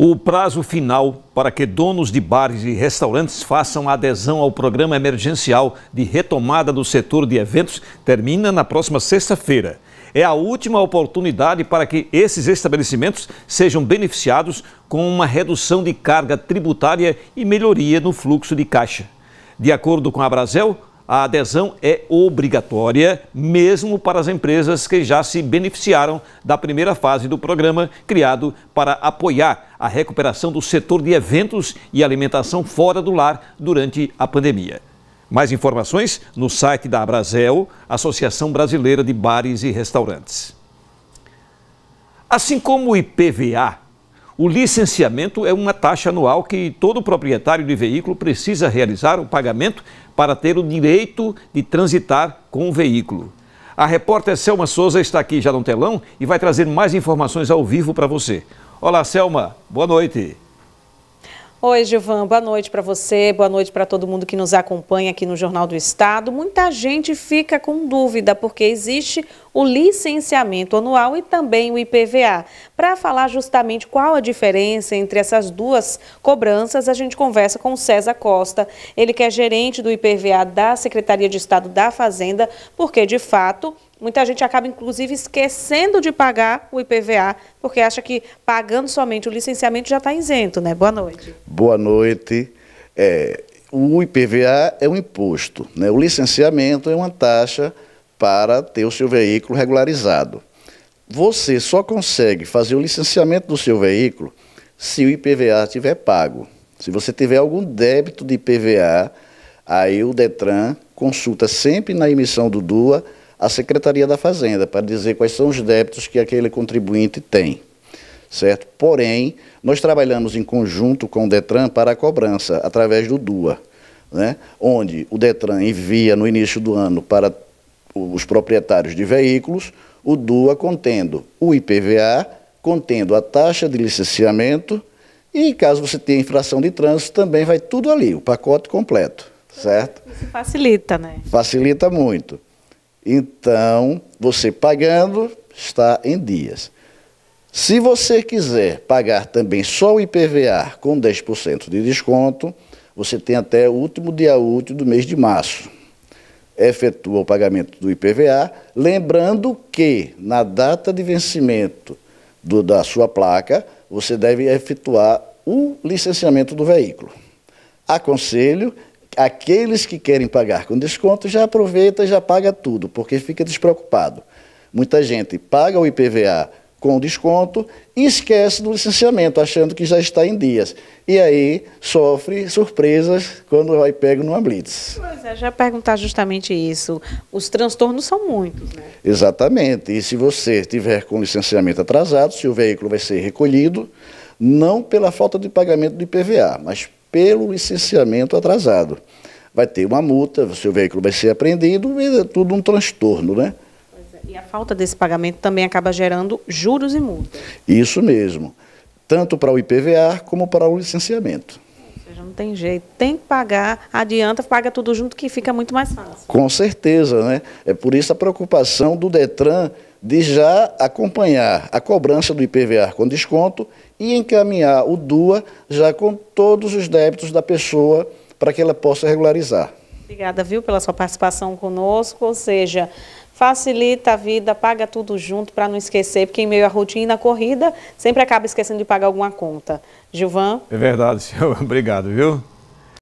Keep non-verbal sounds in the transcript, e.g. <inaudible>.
O prazo final para que donos de bares e restaurantes façam adesão ao programa emergencial de retomada do setor de eventos termina na próxima sexta-feira. É a última oportunidade para que esses estabelecimentos sejam beneficiados com uma redução de carga tributária e melhoria no fluxo de caixa. De acordo com a Brasel, a adesão é obrigatória, mesmo para as empresas que já se beneficiaram da primeira fase do programa, criado para apoiar a recuperação do setor de eventos e alimentação fora do lar durante a pandemia. Mais informações no site da Abrazel, Associação Brasileira de Bares e Restaurantes. Assim como o IPVA, o licenciamento é uma taxa anual que todo proprietário de veículo precisa realizar o pagamento para ter o direito de transitar com o veículo. A repórter Selma Souza está aqui já no telão e vai trazer mais informações ao vivo para você. Olá, Selma. Boa noite. Oi, Gilvan, boa noite para você, boa noite para todo mundo que nos acompanha aqui no Jornal do Estado. Muita gente fica com dúvida porque existe o licenciamento anual e também o IPVA. Para falar justamente qual a diferença entre essas duas cobranças, a gente conversa com o César Costa, ele que é gerente do IPVA da Secretaria de Estado da Fazenda, porque de fato Muita gente acaba, inclusive, esquecendo de pagar o IPVA, porque acha que pagando somente o licenciamento já está isento, né? Boa noite. Boa noite. É, o IPVA é um imposto, né? o licenciamento é uma taxa para ter o seu veículo regularizado. Você só consegue fazer o licenciamento do seu veículo se o IPVA estiver pago. Se você tiver algum débito de IPVA, aí o Detran consulta sempre na emissão do DUA a Secretaria da Fazenda para dizer quais são os débitos que aquele contribuinte tem. Certo? Porém, nós trabalhamos em conjunto com o Detran para a cobrança através do DUA, né? onde o Detran envia no início do ano para os proprietários de veículos, o DUA contendo o IPVA, contendo a taxa de licenciamento e caso você tenha infração de trânsito, também vai tudo ali, o pacote completo, certo? Isso facilita, né? Facilita muito. Então, você pagando está em dias. Se você quiser pagar também só o IPVA com 10% de desconto, você tem até o último dia útil do mês de março efetua o pagamento do IPVA, lembrando que na data de vencimento do, da sua placa, você deve efetuar o licenciamento do veículo. Aconselho aqueles que querem pagar com desconto, já aproveita e já paga tudo, porque fica despreocupado. Muita gente paga o IPVA com desconto e esquece do licenciamento, achando que já está em dias. E aí sofre surpresas quando vai pego numa blitz. Pois é, já perguntar justamente isso. Os transtornos são muitos, né? Exatamente. E se você tiver com licenciamento atrasado, seu veículo vai ser recolhido, não pela falta de pagamento de IPVA, mas pelo licenciamento atrasado. Vai ter uma multa, seu veículo vai ser apreendido, e é tudo um transtorno, né? E a falta desse pagamento também acaba gerando juros e multas. Isso mesmo, tanto para o IPVA como para o licenciamento. Ou seja, não tem jeito, tem que pagar, adianta, paga tudo junto que fica muito mais fácil. Com certeza, né? É por isso a preocupação do Detran de já acompanhar a cobrança do IPVA com desconto e encaminhar o DUA já com todos os débitos da pessoa para que ela possa regularizar. Obrigada, viu, pela sua participação conosco. Ou seja, facilita a vida, paga tudo junto para não esquecer, porque em meio à rotina, à corrida, sempre acaba esquecendo de pagar alguma conta. Gilvan? É verdade, senhor. <laughs> Obrigado, viu?